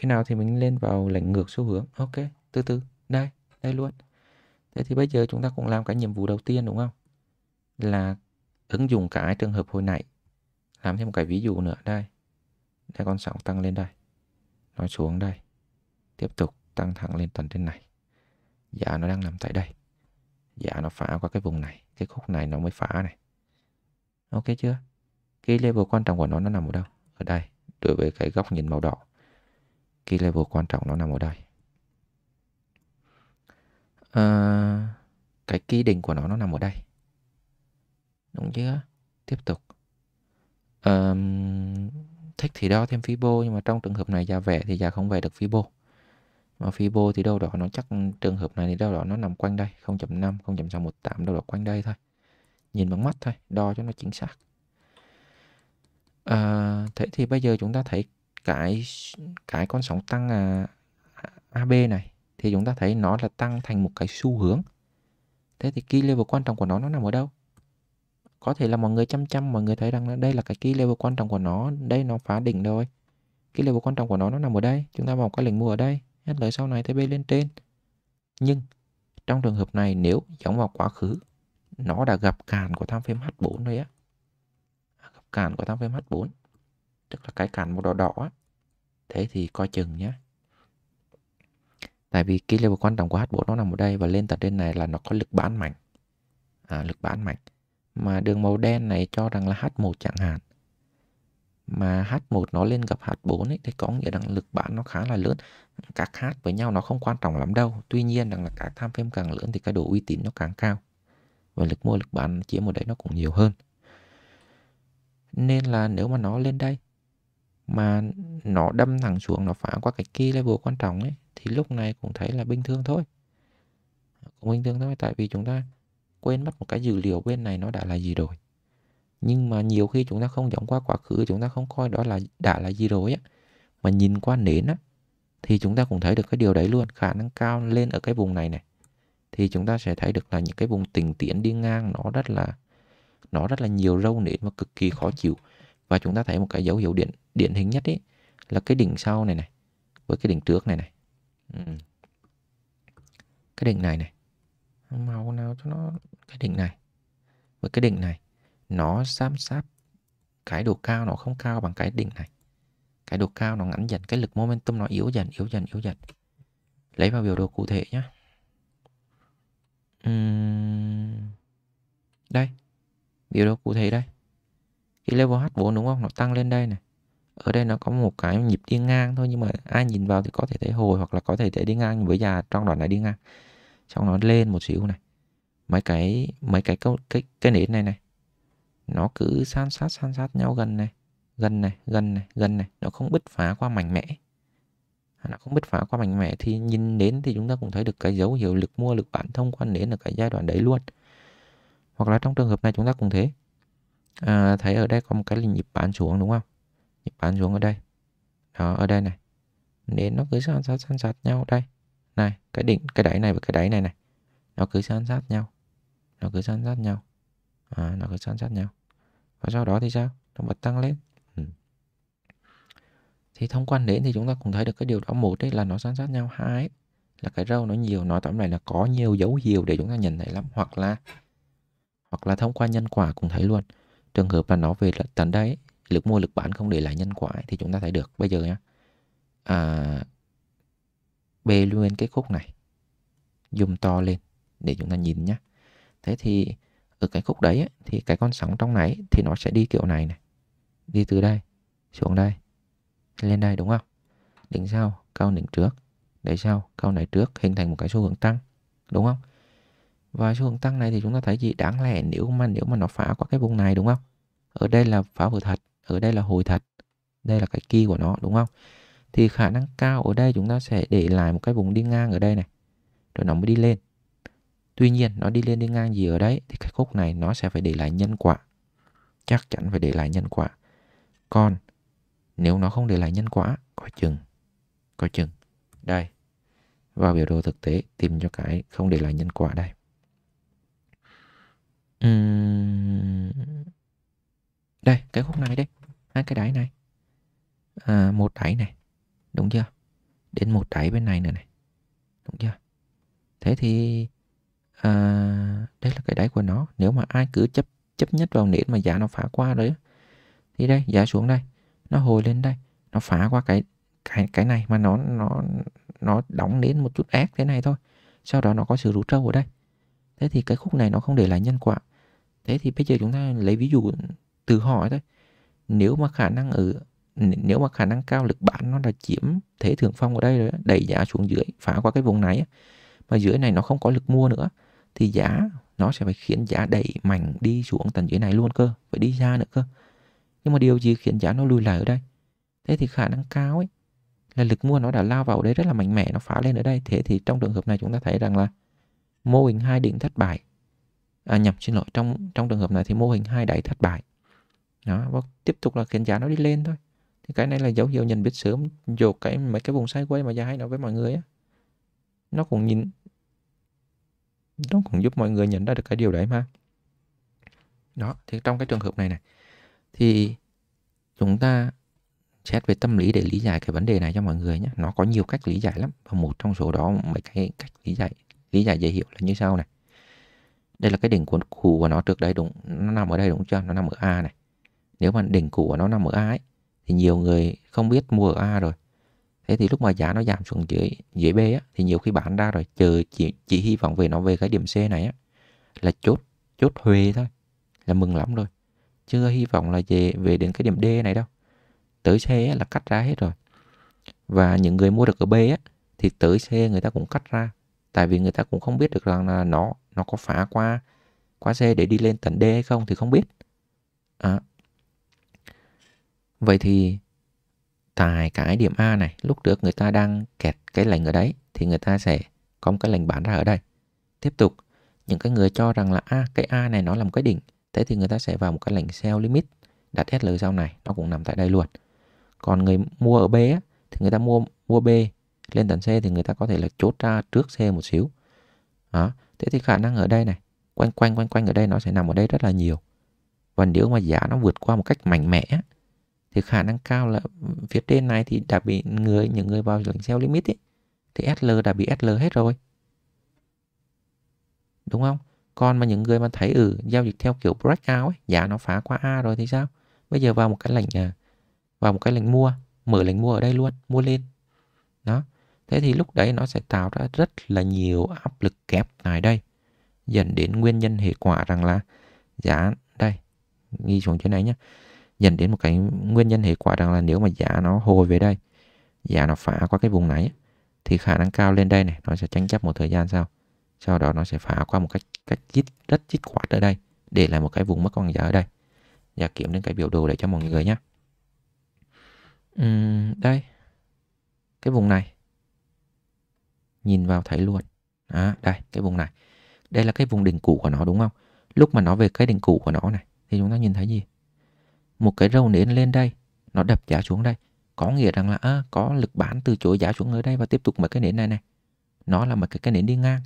khi nào thì mình lên vào lệnh ngược xu hướng ok từ từ đây đây luôn thế thì bây giờ chúng ta cũng làm cái nhiệm vụ đầu tiên đúng không là ứng dụng cái trường hợp hồi nãy làm thêm một cái ví dụ nữa đây đây con sóng tăng lên đây nó xuống đây tiếp tục tăng thẳng lên tầng trên này giá nó đang nằm tại đây giá nó phá qua cái vùng này cái khúc này nó mới phá này ok chưa cái level quan trọng của nó nó nằm ở đâu ở đây đối với cái góc nhìn màu đỏ key level quan trọng nó nằm ở đây à, cái key đỉnh của nó nó nằm ở đây đúng chưa tiếp tục à, thích thì đo thêm fibo nhưng mà trong trường hợp này già vẽ thì già không về được fibo mà fibo thì đâu đó nó chắc trường hợp này thì đâu đó nó nằm quanh đây 0.5 0.618 đâu đó quanh đây thôi nhìn bằng mắt thôi đo cho nó chính xác à, thế thì bây giờ chúng ta thấy cái cái con sóng tăng à, AB này thì chúng ta thấy nó là tăng thành một cái xu hướng. Thế thì key level quan trọng của nó nó nằm ở đâu? Có thể là mọi người chăm chăm mọi người thấy rằng đây là cái key level quan trọng của nó, đây nó phá đỉnh rồi. Key level quan trọng của nó nó nằm ở đây, chúng ta vào cái lệnh mua ở đây, hết lời sau này TB lên trên. Nhưng trong trường hợp này nếu giống vào quá khứ nó đã gặp cản của tham frame H4 rồi á. Gặp cản của tham frame H4 tức là cái cành màu đỏ đỏ thế thì coi chừng nhé tại vì cái level quan trọng của H4 nó nằm ở đây và lên tận trên này là nó có lực bán mạnh à, lực bán mạnh mà đường màu đen này cho rằng là H1 chẳng hạn mà H1 nó lên gặp H4 ấy, thì có nghĩa rằng lực bán nó khá là lớn các H với nhau nó không quan trọng lắm đâu tuy nhiên rằng là các tham phim càng lớn thì cái độ uy tín nó càng cao và lực mua lực bán chiếm ở đấy nó cũng nhiều hơn nên là nếu mà nó lên đây mà nó đâm thẳng xuống nó phá qua cái key level quan trọng ấy thì lúc này cũng thấy là bình thường thôi cũng bình thường thôi tại vì chúng ta quên mất một cái dữ liệu bên này nó đã là gì rồi nhưng mà nhiều khi chúng ta không giống qua quá khứ chúng ta không coi đó là đã là gì rồi á mà nhìn qua nến á thì chúng ta cũng thấy được cái điều đấy luôn khả năng cao lên ở cái vùng này này thì chúng ta sẽ thấy được là những cái vùng tình tiến đi ngang nó rất là nó rất là nhiều râu nến và cực kỳ khó chịu và chúng ta thấy một cái dấu hiệu điển điển hình nhất ấy là cái đỉnh sau này này với cái đỉnh trước này này ừ. cái đỉnh này này màu nào cho nó cái đỉnh này với cái đỉnh này nó giám sát cái độ cao nó không cao bằng cái đỉnh này cái độ cao nó ngắn dần cái lực momentum nó yếu dần yếu dần yếu dần lấy vào biểu đồ cụ thể nhé uhm. đây biểu đồ cụ thể đây cái level H4 đúng không nó tăng lên đây này ở đây nó có một cái nhịp đi ngang thôi nhưng mà ai nhìn vào thì có thể thấy hồi hoặc là có thể thấy đi ngang với già trong đoạn này đi ngang trong nó lên một xíu này mấy cái mấy cái cái cái, cái nến này này nó cứ san sát san sát nhau gần này gần này gần này gần này nó không bứt phá qua mạnh mẽ à, nó không bứt phá qua mạnh mẽ thì nhìn đến thì chúng ta cũng thấy được cái dấu hiệu lực mua lực bán thông qua nến ở cái giai đoạn đấy luôn hoặc là trong trường hợp này chúng ta cũng thế à, thấy ở đây có một cái là nhịp bán xuống đúng không nhịp bán xuống ở đây đó ở đây này nên nó cứ san sát san sát nhau đây này cái đỉnh cái đáy này và cái đáy này này nó cứ san sát nhau nó cứ san sát nhau à, nó cứ san sát nhau và sau đó thì sao nó bật tăng lên ừ. thì thông quan đến thì chúng ta cũng thấy được cái điều đó một đấy là nó san sát nhau hai ấy, là cái râu nó nhiều nói tóm lại là có nhiều dấu hiệu để chúng ta nhìn thấy lắm hoặc là hoặc là thông qua nhân quả cũng thấy luôn trường hợp là nó về là tận đấy lực mua lực bán không để lại nhân quả thì chúng ta thấy được bây giờ nhá à, bê luôn cái khúc này dùng to lên để chúng ta nhìn nhá thế thì ở cái khúc đấy thì cái con sóng trong này thì nó sẽ đi kiểu này này đi từ đây xuống đây lên đây đúng không đỉnh sau cao đỉnh trước đẩy sau cao này trước hình thành một cái xu hướng tăng đúng không và xu hướng tăng này thì chúng ta thấy gì đáng lẽ nếu mà nếu mà nó phá qua cái vùng này đúng không ở đây là phá vừa thật ở đây là hồi thật đây là cái kia của nó đúng không thì khả năng cao ở đây chúng ta sẽ để lại một cái vùng đi ngang ở đây này rồi nó mới đi lên tuy nhiên nó đi lên đi ngang gì ở đấy thì cái khúc này nó sẽ phải để lại nhân quả chắc chắn phải để lại nhân quả còn nếu nó không để lại nhân quả coi chừng coi chừng đây vào biểu đồ thực tế tìm cho cái không để lại nhân quả đây đây cái khúc này đấy hai cái đáy này à, một đáy này đúng chưa đến một đáy bên này nữa này đúng chưa thế thì à, đây là cái đáy của nó nếu mà ai cứ chấp chấp nhất vào nến mà giá nó phá qua đấy thì đây giá xuống đây nó hồi lên đây nó phá qua cái cái cái này mà nó nó nó đóng đến một chút ép thế này thôi sau đó nó có sự rút trâu ở đây thế thì cái khúc này nó không để lại nhân quả thế thì bây giờ chúng ta lấy ví dụ từ hỏi thôi nếu mà khả năng ở nếu mà khả năng cao lực bán nó là chiếm thế thượng phong ở đây rồi đẩy giá xuống dưới phá qua cái vùng này mà dưới này nó không có lực mua nữa thì giá nó sẽ phải khiến giá đẩy mạnh đi xuống tận dưới này luôn cơ phải đi ra nữa cơ nhưng mà điều gì khiến giá nó lùi lại ở đây thế thì khả năng cao ấy là lực mua nó đã lao vào đây rất là mạnh mẽ nó phá lên ở đây thế thì trong trường hợp này chúng ta thấy rằng là mô hình hai đỉnh thất bại à, nhập xin lỗi trong trong trường hợp này thì mô hình hai đáy thất bại đó và tiếp tục là khiến giá nó đi lên thôi thì cái này là dấu hiệu nhận biết sớm dù cái mấy cái vùng sideways mà giá hay nói với mọi người á nó cũng nhìn nó cũng giúp mọi người nhận ra được cái điều đấy mà đó thì trong cái trường hợp này này thì chúng ta xét về tâm lý để lý giải cái vấn đề này cho mọi người nhé nó có nhiều cách lý giải lắm và một trong số đó mấy cái cách lý giải lý giải dễ hiểu là như sau này đây là cái đỉnh của củ của nó trước đây đúng nó nằm ở đây đúng chưa nó nằm ở A này nếu mà đỉnh củ của nó nằm ở A ấy, thì nhiều người không biết mua ở A rồi thế thì lúc mà giá nó giảm xuống dưới dưới B á, thì nhiều khi bán ra rồi chờ chỉ chỉ hy vọng về nó về cái điểm C này á, là chốt chốt huề thôi là mừng lắm rồi chưa hy vọng là về về đến cái điểm D này đâu tới C là cắt ra hết rồi và những người mua được ở B á, thì tới C người ta cũng cắt ra tại vì người ta cũng không biết được rằng là nó nó có phá qua qua C để đi lên tận D hay không thì không biết à. vậy thì tại cái điểm A này lúc trước người ta đang kẹt cái lệnh ở đấy thì người ta sẽ có một cái lệnh bán ra ở đây tiếp tục những cái người cho rằng là a à, cái A này nó là một cái đỉnh thế thì người ta sẽ vào một cái lệnh sell limit đặt SL sau này nó cũng nằm tại đây luôn còn người mua ở B thì người ta mua mua B lên tận xe thì người ta có thể là chốt ra trước xe một xíu đó thế thì khả năng ở đây này quanh quanh quanh quanh ở đây nó sẽ nằm ở đây rất là nhiều và nếu mà giá nó vượt qua một cách mạnh mẽ thì khả năng cao là phía trên này thì đã bị người những người vào lệnh sell limit ấy, thì SL đã bị SL hết rồi đúng không còn mà những người mà thấy ừ giao dịch theo kiểu breakout ấy, giá nó phá qua A rồi thì sao bây giờ vào một cái lệnh à, vào một cái lệnh mua mở lệnh mua ở đây luôn mua lên đó Thế thì lúc đấy nó sẽ tạo ra rất là nhiều áp lực kép tại đây dẫn đến nguyên nhân hệ quả rằng là giá đây ghi xuống trên này nhé dẫn đến một cái nguyên nhân hệ quả rằng là nếu mà giá nó hồi về đây giá nó phá qua cái vùng này thì khả năng cao lên đây này nó sẽ tranh chấp một thời gian sau sau đó nó sẽ phá qua một cách cách chít rất chít quạt ở đây để lại một cái vùng mất con giá ở đây và kiểm đến cái biểu đồ để cho mọi người nhé uhm, đây cái vùng này nhìn vào thấy luôn à, đây cái vùng này đây là cái vùng đỉnh cũ của nó đúng không lúc mà nó về cái đỉnh cũ của nó này thì chúng ta nhìn thấy gì một cái râu nến lên đây nó đập giá xuống đây có nghĩa rằng là à, có lực bán từ chỗ giá xuống ở đây và tiếp tục mấy cái nến này này nó là một cái cái nến đi ngang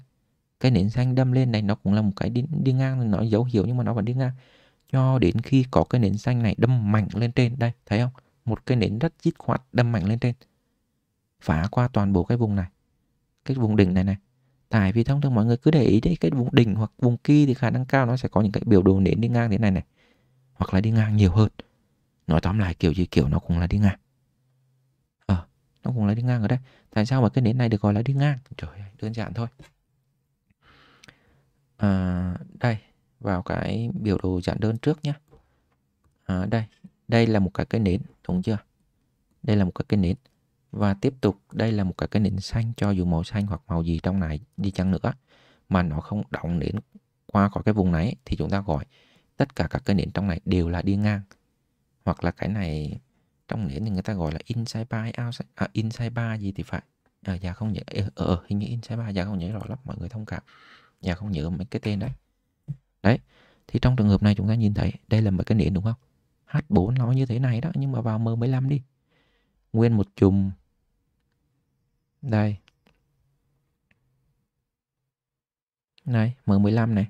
cái nến xanh đâm lên này nó cũng là một cái đi, đi ngang nó dấu hiệu nhưng mà nó vẫn đi ngang cho đến khi có cái nến xanh này đâm mạnh lên trên đây thấy không một cái nến rất dứt khoát đâm mạnh lên trên phá qua toàn bộ cái vùng này cái vùng đỉnh này này tại vì thông thường mọi người cứ để ý đấy cái vùng đỉnh hoặc vùng kia thì khả năng cao nó sẽ có những cái biểu đồ nến đi ngang thế này này hoặc là đi ngang nhiều hơn nói tóm lại kiểu gì kiểu nó cũng là đi ngang ờ à, nó cũng là đi ngang ở đây tại sao mà cái nến này được gọi là đi ngang trời ơi đơn giản thôi à, đây vào cái biểu đồ giản đơn trước nhé à, đây đây là một cái cái nến đúng chưa đây là một cái cái nến và tiếp tục đây là một cái cái nền xanh cho dù màu xanh hoặc màu gì trong này đi chăng nữa mà nó không động đến qua khỏi cái vùng này thì chúng ta gọi tất cả các cái nền trong này đều là đi ngang hoặc là cái này trong nền thì người ta gọi là inside bar outside à, inside bar gì thì phải à, dạ không nhớ ờ, ờ hình như inside bar dạ không nhớ rõ lắm mọi người thông cảm dạ không nhớ mấy cái tên đấy đấy thì trong trường hợp này chúng ta nhìn thấy đây là một cái nền đúng không H4 nó như thế này đó nhưng mà vào M15 đi nguyên một chùm đây. Này, M15 này.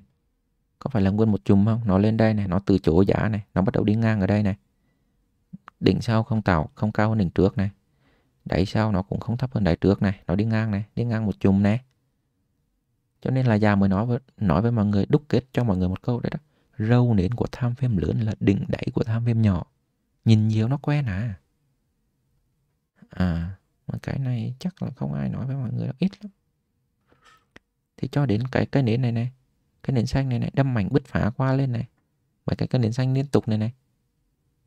Có phải là nguyên một chùm không? Nó lên đây này, nó từ chỗ giá này, nó bắt đầu đi ngang ở đây này. Đỉnh sau không tạo, không cao hơn đỉnh trước này. Đáy sau nó cũng không thấp hơn đáy trước này, nó đi ngang này, đi ngang một chùm này. Cho nên là già mới nói với, nói với mọi người đúc kết cho mọi người một câu đấy đó. Râu nến của tham phim lớn là đỉnh đáy của tham phim nhỏ. Nhìn nhiều nó quen à. À, mà cái này chắc là không ai nói với mọi người đâu ít lắm thì cho đến cái cái nến này này cái nền xanh này này đâm mảnh bứt phá qua lên này mấy cái cái nền xanh liên tục này này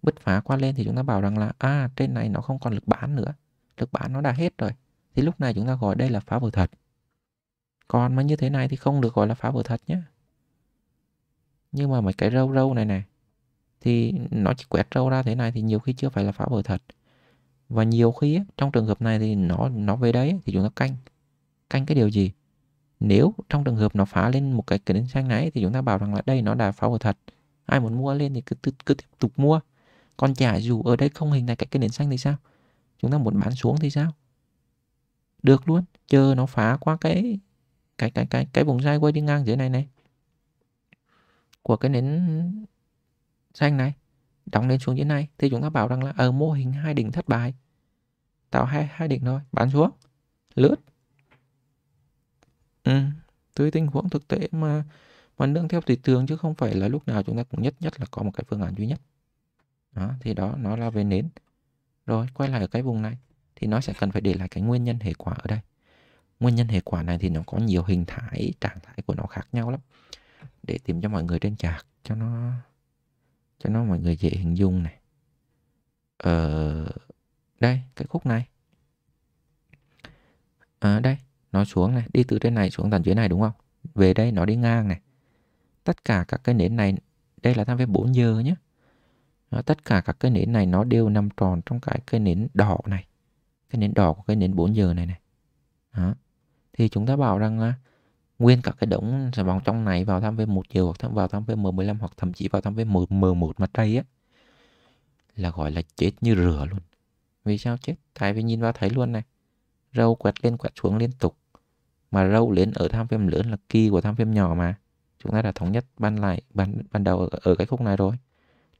bứt phá qua lên thì chúng ta bảo rằng là à trên này nó không còn lực bán nữa lực bán nó đã hết rồi thì lúc này chúng ta gọi đây là phá vừa thật còn mà như thế này thì không được gọi là phá vừa thật nhé nhưng mà mấy cái râu râu này này thì nó chỉ quét râu ra thế này thì nhiều khi chưa phải là phá vừa thật và nhiều khi trong trường hợp này thì nó nó về đấy thì chúng ta canh canh cái điều gì nếu trong trường hợp nó phá lên một cái kính xanh này thì chúng ta bảo rằng là đây nó đã phá của thật ai muốn mua lên thì cứ, cứ, cứ tiếp tục mua còn chả dù ở đây không hình thành cái nền xanh thì sao chúng ta muốn bán xuống thì sao được luôn chờ nó phá qua cái cái cái cái cái vùng dai quay đi ngang dưới này này của cái nến xanh này đóng lên xuống như này thì chúng ta bảo rằng là ở ờ, mô hình hai đỉnh thất bại tạo hai hai đỉnh thôi bán xuống lướt ừ. tùy tình huống thực tế mà mà nương theo thị trường chứ không phải là lúc nào chúng ta cũng nhất nhất là có một cái phương án duy nhất đó, thì đó nó là về nến rồi quay lại ở cái vùng này thì nó sẽ cần phải để lại cái nguyên nhân hệ quả ở đây nguyên nhân hệ quả này thì nó có nhiều hình thái trạng thái của nó khác nhau lắm để tìm cho mọi người trên chạc cho nó cho nó mọi người dễ hình dung này ở ờ, đây cái khúc này à, đây nó xuống này đi từ trên này xuống tận dưới này đúng không về đây nó đi ngang này tất cả các cái nến này đây là tham phép 4 giờ nhé nó, ờ, tất cả các cái nến này nó đều nằm tròn trong cái cây nến đỏ này cái nến đỏ của cái nến 4 giờ này này đó. thì chúng ta bảo rằng là nguyên cả cái đống sài bóng trong này vào thăm V1 chiều hoặc thăm vào thăm V15 hoặc thậm chí vào thăm V1 M1 mặt trời á là gọi là chết như rửa luôn. Vì sao chết? Tại vì nhìn vào thấy luôn này. Râu quẹt lên quẹt xuống liên tục. Mà râu lên ở tham phim lớn là kỳ của tham phim nhỏ mà. Chúng ta đã thống nhất ban lại ban ban đầu ở, ở cái khúc này rồi.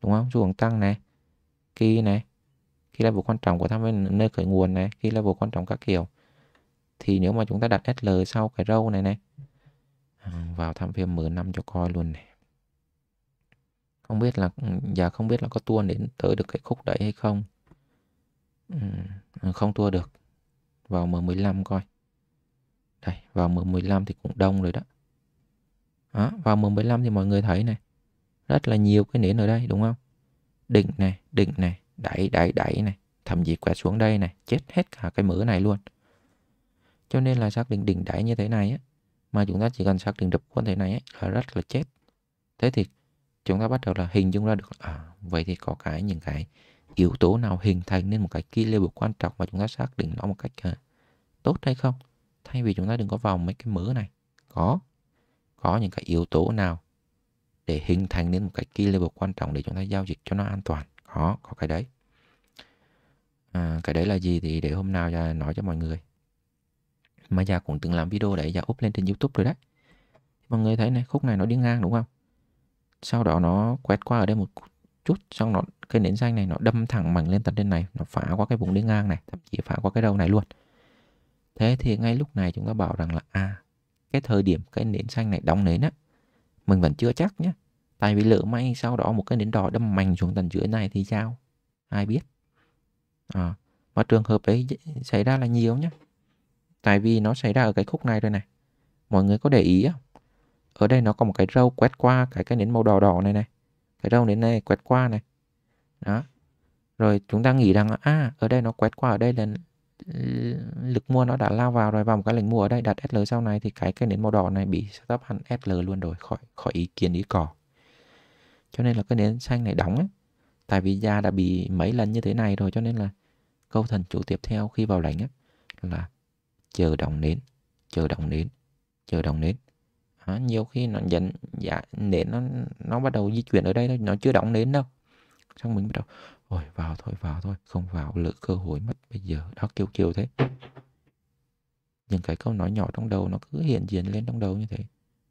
Đúng không? Ruồng tăng này, kỳ này, kỳ level quan trọng của tham phim nơi khởi nguồn này, kỳ level quan trọng các kiểu thì nếu mà chúng ta đặt SL sau cái râu này này vào tham phim m năm cho coi luôn này không biết là giờ dạ, không biết là có tua đến tới được cái khúc đấy hay không không tua được vào M15 coi đây vào M15 thì cũng đông rồi đó đó, vào M15 thì mọi người thấy này rất là nhiều cái nến ở đây đúng không đỉnh này đỉnh này đẩy đẩy đẩy này thậm chí quẹt xuống đây này chết hết cả cái mớ này luôn cho nên là xác định đỉnh đáy như thế này á, mà chúng ta chỉ cần xác định được quan hệ này ấy, là rất là chết thế thì chúng ta bắt đầu là hình dung ra được à, vậy thì có cái những cái yếu tố nào hình thành nên một cái key level quan trọng mà chúng ta xác định nó một cách uh, tốt hay không thay vì chúng ta đừng có vào mấy cái mớ này có có những cái yếu tố nào để hình thành nên một cái key level quan trọng để chúng ta giao dịch cho nó an toàn có có cái đấy à, cái đấy là gì thì để hôm nào ra nói cho mọi người mà già cũng từng làm video để già up lên trên youtube rồi đấy mọi người thấy này khúc này nó đi ngang đúng không sau đó nó quét qua ở đây một chút xong nó cái nến xanh này nó đâm thẳng mạnh lên tận trên này nó phá qua cái vùng đi ngang này thậm chí phá qua cái đầu này luôn thế thì ngay lúc này chúng ta bảo rằng là à cái thời điểm cái nến xanh này đóng nến á mình vẫn chưa chắc nhé tại vì lỡ may sau đó một cái nến đỏ đâm mạnh xuống tận dưới này thì sao ai biết à, mà trường hợp ấy xảy ra là nhiều nhé Tại vì nó xảy ra ở cái khúc này rồi này. Mọi người có để ý không? Ở đây nó có một cái râu quét qua cái cái nến màu đỏ đỏ này này. Cái râu nến này quét qua này. Đó. Rồi chúng ta nghĩ rằng à ở đây nó quét qua ở đây là lực mua nó đã lao vào rồi vào một cái lệnh mua ở đây đặt SL sau này thì cái cái nến màu đỏ này bị setup hẳn SL luôn rồi khỏi khỏi ý kiến ý cỏ cho nên là cái nến xanh này đóng ấy tại vì da đã bị mấy lần như thế này rồi cho nên là câu thần chủ tiếp theo khi vào lệnh ấy, là chờ đồng nến chờ đồng nến chờ đồng nến à, nhiều khi nó dẫn dạ nến nó nó bắt đầu di chuyển ở đây thôi nó chưa đóng nến đâu xong mình bắt đầu ôi vào thôi vào thôi không vào lỡ cơ hội mất bây giờ đó kêu kêu thế những cái câu nói nhỏ trong đầu nó cứ hiện diện lên trong đầu như thế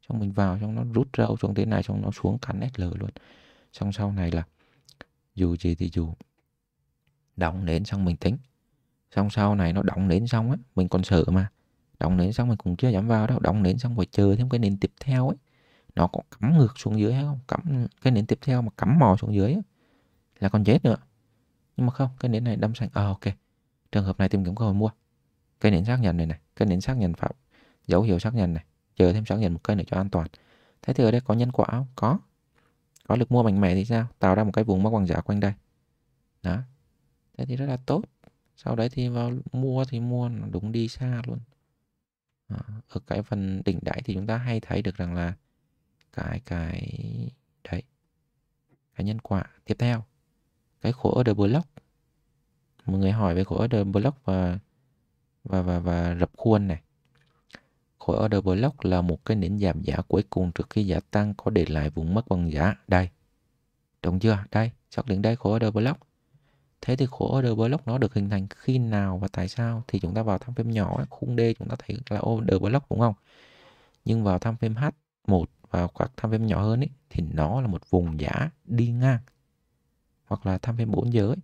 xong mình vào xong nó rút râu xuống thế này xong nó xuống cắn sl luôn xong sau này là dù gì thì dù đóng nến xong mình tính xong sau này nó động đến xong á mình còn sợ mà động đến xong mình cũng chưa dám vào đâu động đến xong phải chờ thêm cái nền tiếp theo ấy nó có cắm ngược xuống dưới hay không cắm cái nến tiếp theo mà cắm mò xuống dưới ấy, là còn chết nữa nhưng mà không cái nến này đâm sành ờ ok trường hợp này tìm kiếm cơ hội mua cái nến xác nhận này này cái nến xác nhận phạm dấu hiệu xác nhận này chờ thêm xác nhận một cây nữa cho an toàn thế thì ở đây có nhân quả không có có lực mua mạnh mẽ thì sao tạo ra một cái vùng mất bằng giá quanh đây đó thế thì rất là tốt sau đấy thì vào mua thì mua nó đúng đi xa luôn ờ, ở cái phần đỉnh đáy thì chúng ta hay thấy được rằng là cái cái đấy cái nhân quả tiếp theo cái khối order block mọi người hỏi về khối order block và và và và rập khuôn này khối order block là một cái nến giảm giá cuối cùng trước khi giá tăng có để lại vùng mất bằng giá đây đúng chưa đây xác định đây khối order block Thế thì khối order block nó được hình thành khi nào và tại sao thì chúng ta vào tham phim nhỏ khung D chúng ta thấy là order block đúng không? Nhưng vào tham phim H1 và các tham phim nhỏ hơn ấy, thì nó là một vùng giá đi ngang hoặc là tham phim 4 giới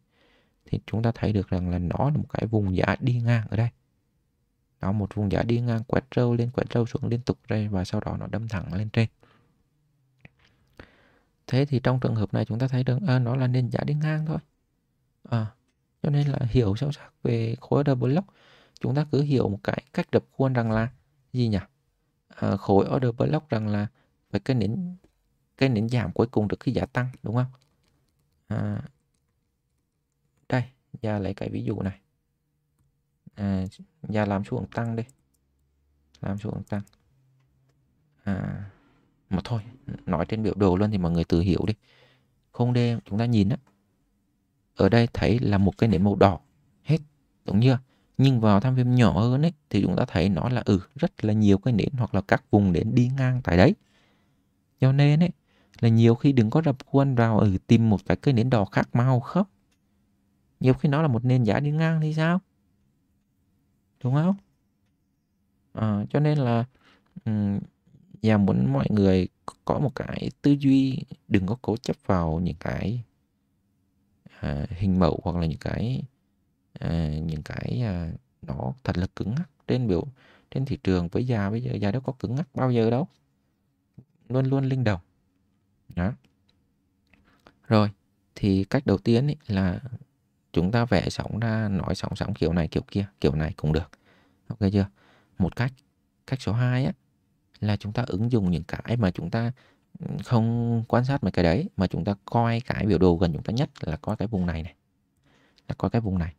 thì chúng ta thấy được rằng là nó là một cái vùng giá đi ngang ở đây nó một vùng giá đi ngang quẹt trâu lên quẹt trâu xuống liên tục đây và sau đó nó đâm thẳng lên trên thế thì trong trường hợp này chúng ta thấy được à, nó là nền giá đi ngang thôi à, cho nên là hiểu sâu sắc về khối order block chúng ta cứ hiểu một cái cách đập khuôn rằng là gì nhỉ à, khối order block rằng là phải cái nến cái nến giảm cuối cùng trước khi giá tăng đúng không à, đây ra lấy cái ví dụ này à, ra làm xuống tăng đi làm xuống tăng à, mà thôi nói trên biểu đồ luôn thì mọi người tự hiểu đi không đêm chúng ta nhìn á ở đây thấy là một cái nến màu đỏ hết đúng chưa nhưng vào tham phim nhỏ hơn ấy thì chúng ta thấy nó là ừ rất là nhiều cái nến hoặc là các vùng nến đi ngang tại đấy cho nên ấy là nhiều khi đừng có đập khuôn vào ở ừ, tìm một cái cây nến đỏ khác màu khớp, nhiều khi nó là một nền giá đi ngang thì sao đúng không à, cho nên là um, nhà muốn mọi người có một cái tư duy đừng có cố chấp vào những cái À, hình mẫu hoặc là những cái à, những cái à, nó thật là cứng ngắc trên biểu trên thị trường với giá bây giờ giá đâu có cứng ngắc bao giờ đâu luôn luôn linh động đó rồi thì cách đầu tiên ấy là chúng ta vẽ sóng ra nói sóng sóng kiểu này kiểu kia kiểu này cũng được ok chưa một cách cách số 2 á là chúng ta ứng dụng những cái mà chúng ta không quan sát mấy cái đấy mà chúng ta coi cái biểu đồ gần chúng ta nhất là coi cái vùng này này là coi cái vùng này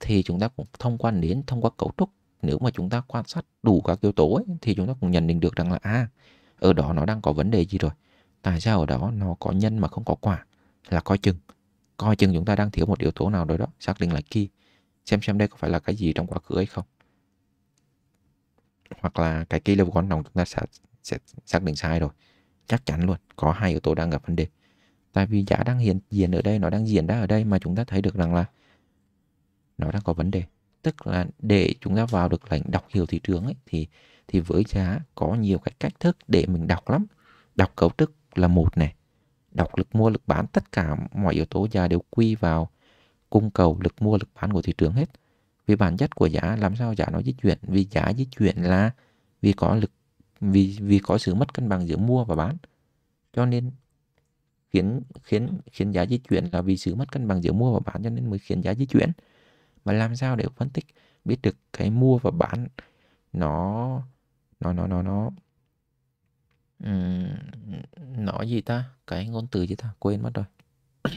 thì chúng ta cũng thông qua đến thông qua cấu trúc nếu mà chúng ta quan sát đủ các yếu tố ấy, thì chúng ta cũng nhận định được rằng là a à, ở đó nó đang có vấn đề gì rồi tại sao ở đó nó có nhân mà không có quả là coi chừng coi chừng chúng ta đang thiếu một yếu tố nào đó đó xác định lại kia xem xem đây có phải là cái gì trong quá khứ hay không hoặc là cái kia level quan trọng chúng ta sẽ, sẽ xác định sai rồi chắc chắn luôn có hai yếu tố đang gặp vấn đề tại vì giá đang hiện diện ở đây nó đang diễn ra ở đây mà chúng ta thấy được rằng là nó đang có vấn đề tức là để chúng ta vào được lệnh đọc hiểu thị trường ấy thì thì với giá có nhiều cái cách thức để mình đọc lắm đọc cấu trúc là một này đọc lực mua lực bán tất cả mọi yếu tố giá đều quy vào cung cầu lực mua lực bán của thị trường hết vì bản chất của giá làm sao giá nó di chuyển vì giá di chuyển là vì có lực vì vì có sự mất cân bằng giữa mua và bán cho nên khiến khiến khiến giá di chuyển là vì sự mất cân bằng giữa mua và bán cho nên mới khiến giá di chuyển mà làm sao để phân tích biết được cái mua và bán nó nó nó nó nó um, nó gì ta cái ngôn từ gì ta quên mất rồi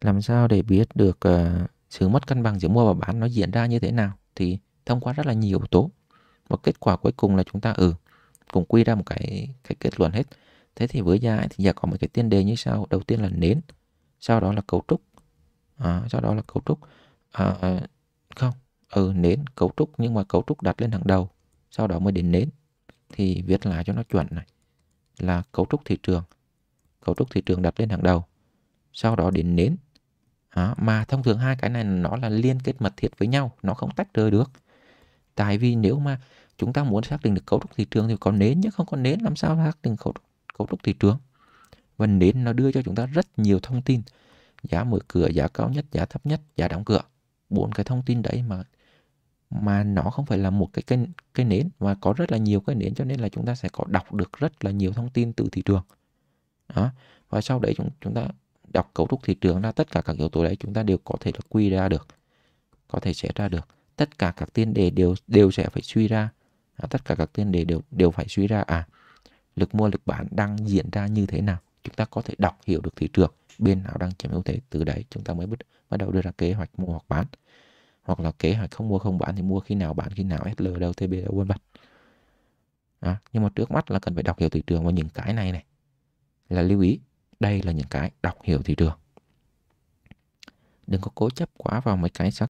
làm sao để biết được uh, sự mất cân bằng giữa mua và bán nó diễn ra như thế nào thì thông qua rất là nhiều yếu tố và kết quả cuối cùng là chúng ta ừ cùng quy ra một cái cái kết luận hết thế thì với nhà thì nhà có một cái tiên đề như sau đầu tiên là nến sau đó là cấu trúc à, sau đó là cấu trúc à, à, không ừ nến cấu trúc nhưng mà cấu trúc đặt lên hàng đầu sau đó mới đến nến thì viết lại cho nó chuẩn này là cấu trúc thị trường cấu trúc thị trường đặt lên hàng đầu sau đó đến nến à, mà thông thường hai cái này nó là liên kết mật thiết với nhau nó không tách rời được tại vì nếu mà chúng ta muốn xác định được cấu trúc thị trường thì có nến chứ không có nến làm sao xác định cấu trúc, cấu trúc thị trường và nến nó đưa cho chúng ta rất nhiều thông tin giá mở cửa giá cao nhất giá thấp nhất giá đóng cửa bốn cái thông tin đấy mà mà nó không phải là một cái cái cái nến mà có rất là nhiều cái nến cho nên là chúng ta sẽ có đọc được rất là nhiều thông tin từ thị trường đó và sau đấy chúng chúng ta đọc cấu trúc thị trường ra tất cả các yếu tố đấy chúng ta đều có thể là quy ra được có thể sẽ ra được tất cả các tiên đề đều đều sẽ phải suy ra à, tất cả các tiên đề đều đều phải suy ra à lực mua lực bán đang diễn ra như thế nào chúng ta có thể đọc hiểu được thị trường bên nào đang chiếm ưu thế từ đấy chúng ta mới bắt bắt đầu đưa ra kế hoạch mua hoặc bán hoặc là kế hoạch không mua không bán thì mua khi nào bán khi nào SL đâu TB đâu vân vân à, nhưng mà trước mắt là cần phải đọc hiểu thị trường và những cái này này là lưu ý đây là những cái đọc hiểu thị trường đừng có cố chấp quá vào mấy cái xác